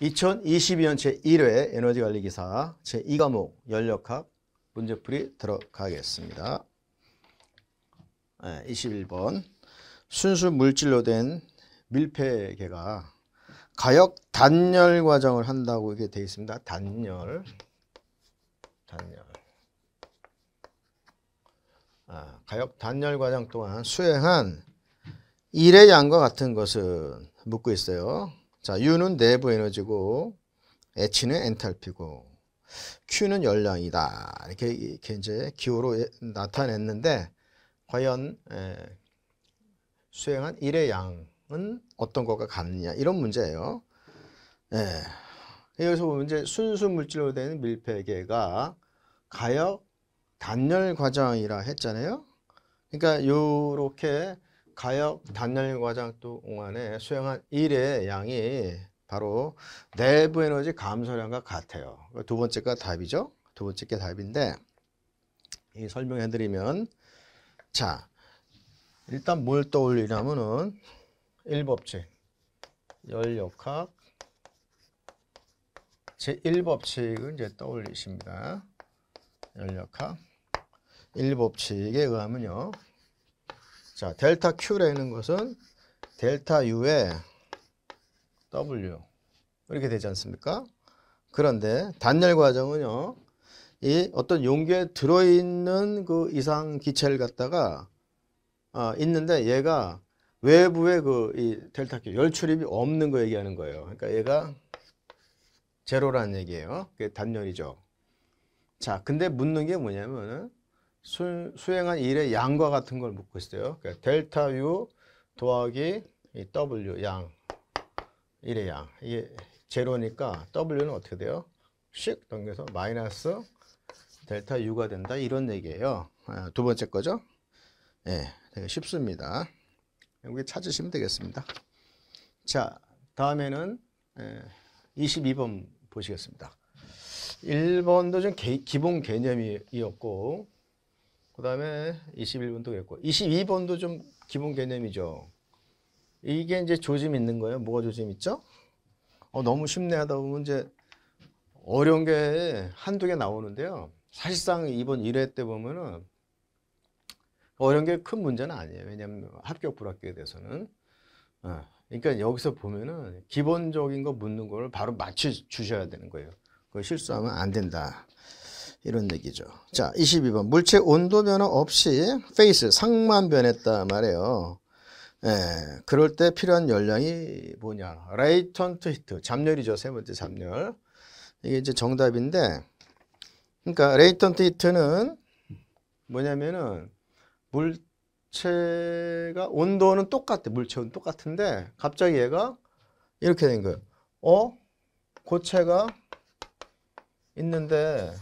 2022년 제1회 에너지관리기사 제2과목 연력학 문제풀이 들어가겠습니다. 네, 21번 순수 물질로 된 밀폐계가 가역 단열 과정을 한다고 이게 되어 있습니다. 단열 단열 아, 가역 단열 과정 동안 수행한 일의 양과 같은 것은 묻고 있어요. 자, U는 내부 에너지고 H는 엔탈피고 Q는 열량이다. 이렇게, 이렇게 이제 기호로 예, 나타냈는데 과연 에, 예, 수행한 일의 양은 어떤 것과 같느냐 이런 문제예요. 예. 여기서 보면 이제 순수 물질로 된 밀폐계가 가역 단열 과정이라 했잖아요. 그러니까 요렇게 가역 단열 과정 동안에 수행한 일의 양이 바로 내부 에너지 감소량과 같아요. 그 두 번째가 답이죠. 두 번째 게 답인데 이 설명해 드리면 자 일단 뭘 떠올리냐면은 일법칙 열역학 제1법칙은 이제 떠올리십니다. 열역학 1법칙에 의하면요. 자, 델타 Q라는 것은 델타 U에 W 이렇게 되지 않습니까? 그런데 단열 과정은요. 이 어떤 용기에 들어있는 그 이상 기체를 갖다가 아, 있는데 얘가 외부에 그 이 델타 Q 열 출입이 없는 거 얘기하는 거예요. 그러니까 얘가 제로라는 얘기예요. 그게 단열이죠. 자, 근데 묻는 게 뭐냐면은 수, 행한 일의 양과 같은 걸 묻고 있어요. 그러니까 델타 U 더하기 W 양. 1의 양. 이게 제로니까 W는 어떻게 돼요? 씩 넘겨서 마이너스 델타 U가 된다. 이런 얘기예요. 아, 두 번째 거죠. 예, 네, 되게 쉽습니다. 여기 찾으시면 되겠습니다. 자, 다음에는 22번 예, 보시겠습니다. 1번도 좀 개, 기본 개념이었고 그 다음에 21번도 그랬고 22번도 좀 기본 개념이죠. 이게 이제 조짐 있는 거예요. 뭐가 조짐 있죠? 어, 너무 쉽네 하다 보면 이제 어려운 게 한두 개 나오는데요. 사실상 이번 1회 때 보면은 어려운 게 큰 문제는 아니에요. 왜냐하면 합격 불합격에 대해서는. 어, 그러니까 여기서 보면은 기본적인 거 묻는 거 바로 맞춰 주셔야 되는 거예요. 그 실수하면 안 된다. 이런 얘기죠. 자, 22번. 물체 온도 변화 없이 페이스, 상만 변했다 말이에요. 예, 그럴 때 필요한 열량이 뭐냐. 레이턴트 히트. 잠열이죠세 번째 잠열 이게 이제 정답인데, 그러니까 레이턴트 히트는 뭐냐면은 물체가 온도는 똑같아. 물체는 똑같은데, 갑자기 얘가 이렇게 된 거예요. 어? 고체가 있는데,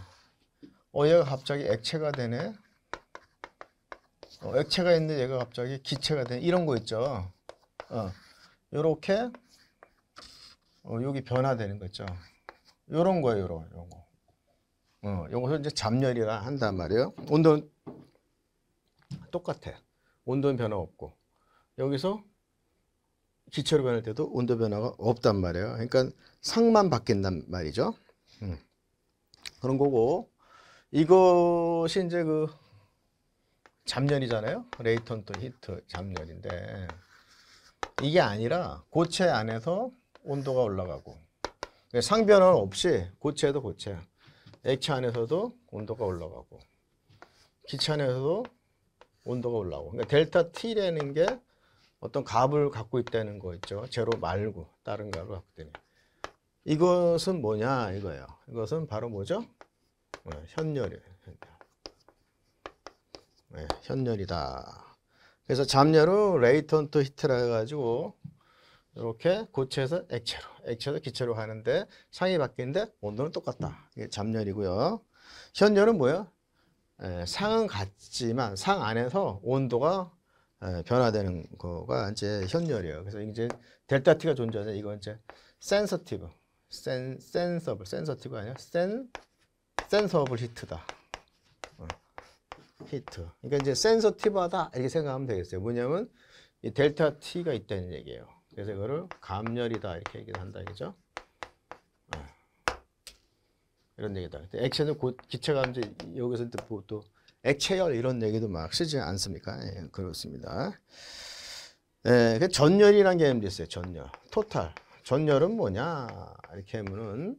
어 얘가 갑자기 액체가 되네 어, 액체가 있는데 얘가 갑자기 기체가 되네 이런 거 있죠 어, 렇게 어, 여기 변화되는 거 있죠 요런 거예요 요런, 요런 거 어, 요것 이제 잠열이라 한단 말이에요 온도는 똑같아 온도는 변화 없고 여기서 기체로 변할 때도 온도 변화가 없단 말이에요. 그러니까 상만 바뀐단 말이죠. 음. 그런 거고 이것이 이제 그잡년이잖아요 레이턴트 히트 잡념인데 이게 아니라 고체 안에서 온도가 올라가고 네, 상변은 없이 고체도 고체 액체 안에서도 온도가 올라가고 기체 안에서도 온도가 올라오고 그러니까 델타 T라는 게 어떤 값을 갖고 있다는 거 있죠. 제로 말고 다른 값을 갖고 있다는 이것은 뭐냐 이거예요. 이것은 바로 뭐죠? 어, 현열이에요. 네, 현열이다. 그래서 잠열을 레이턴트 히트라 해가지고 이렇게 고체에서 액체로, 액체에서 기체로 하는데 상이 바뀌는데 온도는 똑같다. 이게 잠열이고요. 현열은 뭐예 에, 상은 같지만 상 안에서 온도가 에, 변화되는 거가 이제 현열이에요. 그래서 이제 델타 T가 존재하죠. 이건 이제 센서티브, 센, 센서블, 센서티브 아니야? 센 센서블 히트다. 어. 히트. 그러니까 이제 센서티브하다 이렇게 생각하면 되겠어요. 뭐냐면 이 델타 T가 있다는 얘기예요. 그래서 이거를 감열이다 이렇게 얘기를 한다 이죠 어. 이런 얘기다. 액체는 곧 기체 감지 여기서 또, 뭐 또 액체열 이런 얘기도 막 쓰지 않습니까? 예, 그렇습니다. 예, 그 전열이란 개념도 있어요. 전열, 토탈. 전열은 뭐냐? 이렇게 하면은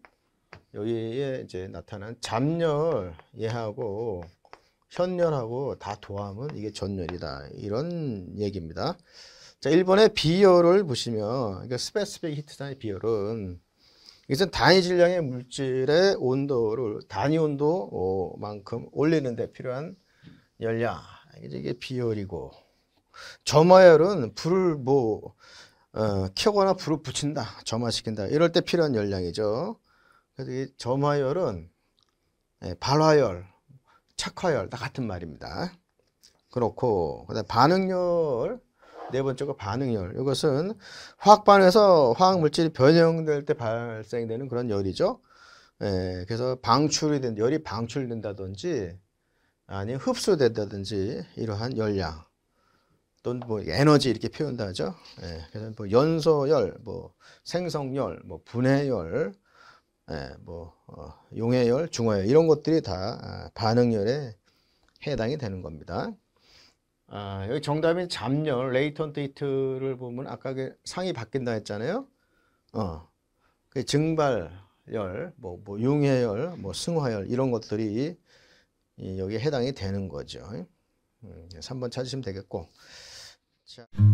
여기에 이제 나타난 잡열 얘하고 현열하고 다 도함은 이게 전열이다. 이런 얘기입니다. 자, 1번의 비열을 보시면 그러니까 스페스픽 히트단의 비열은 이것은 단위 질량의 물질의 온도를 단위 온도만큼 올리는 데 필요한 열량. 이게 비열이고 점화열은 불을 뭐 어, 켜거나 불을 붙인다, 점화시킨다 이럴 때 필요한 열량이죠. 그래서 이 점화열은 예, 발화열, 착화열 다 같은 말입니다. 그렇고 그다음 반응열 네 번째가 반응열. 이것은 화학 반응에서 화학 물질이 변형될 때 발생되는 그런 열이죠. 예, 그래서 방출이 된 열이 방출된다든지 아니 흡수된다든지 이러한 열량 또는 뭐 에너지 이렇게 표현도 하죠. 예, 그래서 뭐 연소열, 뭐 생성열, 뭐 분해열 예, 뭐 어, 용해열, 중화열 이런 것들이 다 아, 반응열에 해당이 되는 겁니다. 아, 여기 정답인 잠열, 레이턴트 히트를 보면 아까 그 상이 바뀐다 했잖아요. 어, 그 증발열, 뭐, 뭐 용해열, 뭐 승화열 이런 것들이 여기 해당이 되는 거죠. 음, 3번 찾으시면 되겠고. 자.